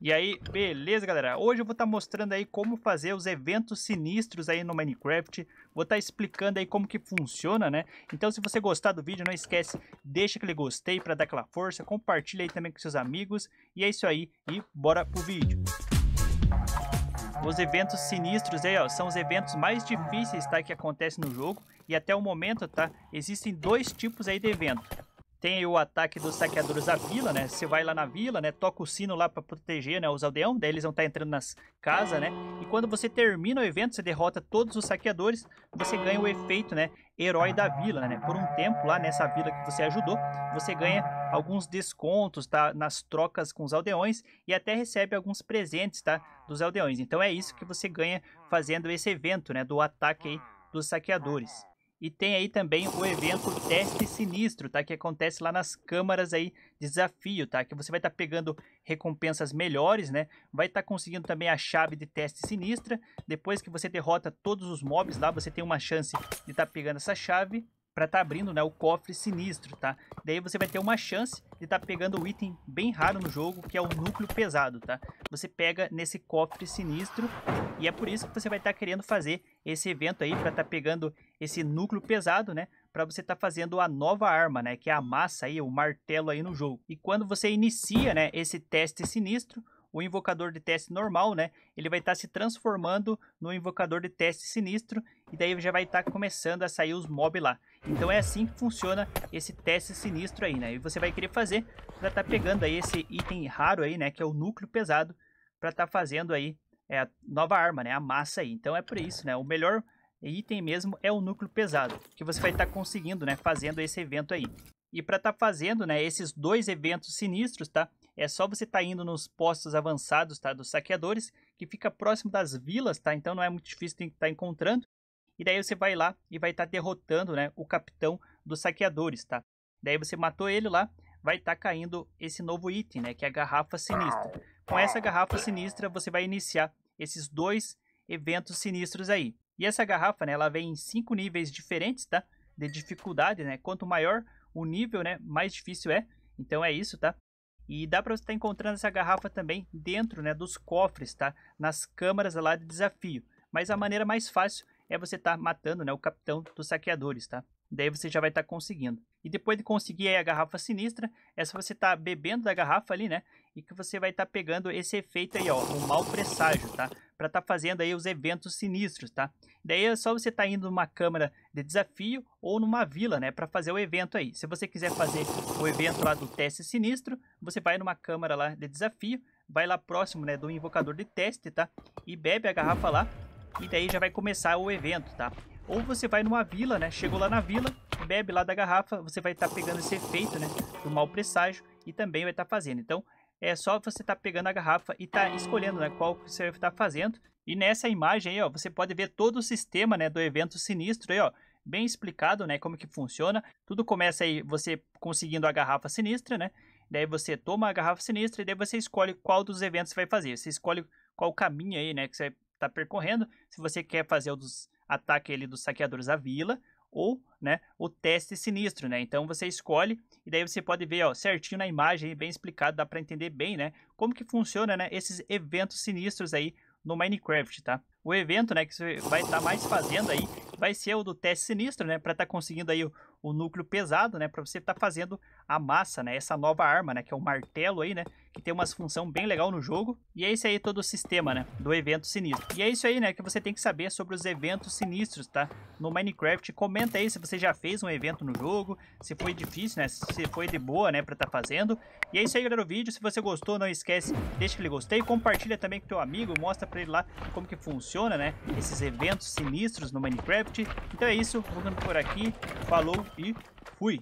E aí, beleza, galera? Hoje eu vou estar tá mostrando aí como fazer os eventos sinistros aí no Minecraft. Vou estar tá explicando aí como que funciona, né? Então, se você gostar do vídeo, não esquece, deixa aquele gostei para dar aquela força, compartilha aí também com seus amigos. E é isso aí, e bora pro vídeo. Os eventos sinistros aí, ó, são os eventos mais difíceis, tá, que acontecem no jogo. E até o momento, tá, existem dois tipos aí de evento tem o ataque dos saqueadores à vila, né? Você vai lá na vila, né? Toca o sino lá para proteger, né? Os aldeão, daí eles vão estar tá entrando nas casas, né? E quando você termina o evento, você derrota todos os saqueadores, você ganha o efeito, né? Herói da vila, né? Por um tempo lá nessa vila que você ajudou, você ganha alguns descontos, tá? Nas trocas com os aldeões e até recebe alguns presentes, tá? Dos aldeões. Então é isso que você ganha fazendo esse evento, né? Do ataque aí dos saqueadores. E tem aí também o evento Teste Sinistro, tá? Que acontece lá nas câmaras aí de desafio, tá? Que você vai estar tá pegando recompensas melhores, né? Vai estar tá conseguindo também a chave de teste sinistra. Depois que você derrota todos os mobs lá, você tem uma chance de estar tá pegando essa chave para estar tá abrindo, né, o cofre sinistro, tá? Daí você vai ter uma chance de tá pegando o item bem raro no jogo, que é o núcleo pesado, tá? Você pega nesse cofre sinistro e é por isso que você vai estar tá querendo fazer esse evento aí para tá pegando esse núcleo pesado, né? Para você tá fazendo a nova arma, né? Que é a massa aí, o martelo aí no jogo. E quando você inicia, né? Esse teste sinistro, o invocador de teste normal, né? Ele vai estar tá se transformando no invocador de teste sinistro e daí já vai estar tá começando a sair os mobs lá. Então é assim que funciona esse teste sinistro aí, né? E você vai querer fazer para estar tá pegando aí esse item raro aí, né? Que é o núcleo pesado para estar tá fazendo aí é, a nova arma, né? A massa aí. Então é por isso, né? O melhor item mesmo é o núcleo pesado que você vai estar tá conseguindo, né? Fazendo esse evento aí. E para estar tá fazendo, né? Esses dois eventos sinistros, tá? é só você estar tá indo nos postos avançados tá, dos saqueadores, que fica próximo das vilas, tá? Então não é muito difícil estar tá encontrando. E daí você vai lá e vai estar tá derrotando né, o capitão dos saqueadores, tá? Daí você matou ele lá, vai estar tá caindo esse novo item, né? Que é a garrafa sinistra. Com essa garrafa sinistra, você vai iniciar esses dois eventos sinistros aí. E essa garrafa, né? Ela vem em cinco níveis diferentes, tá? De dificuldade, né? Quanto maior o nível, né? Mais difícil é. Então é isso, tá? E dá para você estar tá encontrando essa garrafa também dentro, né? Dos cofres, tá? Nas câmaras lá de desafio. Mas a maneira mais fácil é você estar tá matando né, o capitão dos saqueadores, tá? Daí você já vai estar tá conseguindo. E depois de conseguir a garrafa sinistra, é só você estar tá bebendo da garrafa ali, né? E que você vai estar tá pegando esse efeito aí, ó, o mau presságio, tá? Para estar tá fazendo aí os eventos sinistros, tá? Daí é só você estar tá indo numa câmara de desafio ou numa vila, né? Para fazer o evento aí. Se você quiser fazer o evento lá do teste sinistro, você vai numa câmara lá de desafio, vai lá próximo, né, do invocador de teste, tá? E bebe a garrafa lá e daí já vai começar o evento, tá? Ou você vai numa vila, né? Chegou lá na vila, bebe lá da garrafa, você vai estar tá pegando esse efeito, né? Do mau presságio e também vai estar tá fazendo. Então, é só você estar tá pegando a garrafa e tá escolhendo, né? Qual você vai estar tá fazendo. E nessa imagem aí, ó, você pode ver todo o sistema, né? Do evento sinistro aí, ó. Bem explicado, né? Como que funciona. Tudo começa aí você conseguindo a garrafa sinistra, né? Daí você toma a garrafa sinistra e daí você escolhe qual dos eventos você vai fazer. Você escolhe qual caminho aí, né? Que você vai está percorrendo, se você quer fazer o dos, ataque ele dos saqueadores à vila ou né, o teste sinistro, né? Então você escolhe e daí você pode ver ó, certinho na imagem, bem explicado, dá para entender bem, né? Como que funciona, né? Esses eventos sinistros aí no Minecraft, tá? O evento, né, que você vai estar tá mais fazendo aí vai ser o do teste sinistro, né? Para estar tá conseguindo aí o núcleo pesado, né, para você estar tá fazendo a massa, né, essa nova arma, né, que é o martelo aí, né, que tem umas função bem legal no jogo. E é isso aí todo o sistema, né, do evento sinistro. E é isso aí, né, que você tem que saber sobre os eventos sinistros, tá, no Minecraft. Comenta aí se você já fez um evento no jogo, se foi difícil, né, se foi de boa, né, para estar tá fazendo. E é isso aí, galera, o vídeo. Se você gostou, não esquece, deixa aquele gostei, compartilha também com teu amigo, mostra para ele lá como que funciona, né, esses eventos sinistros no Minecraft. Então é isso, vou ficando por aqui. Falou! e fui!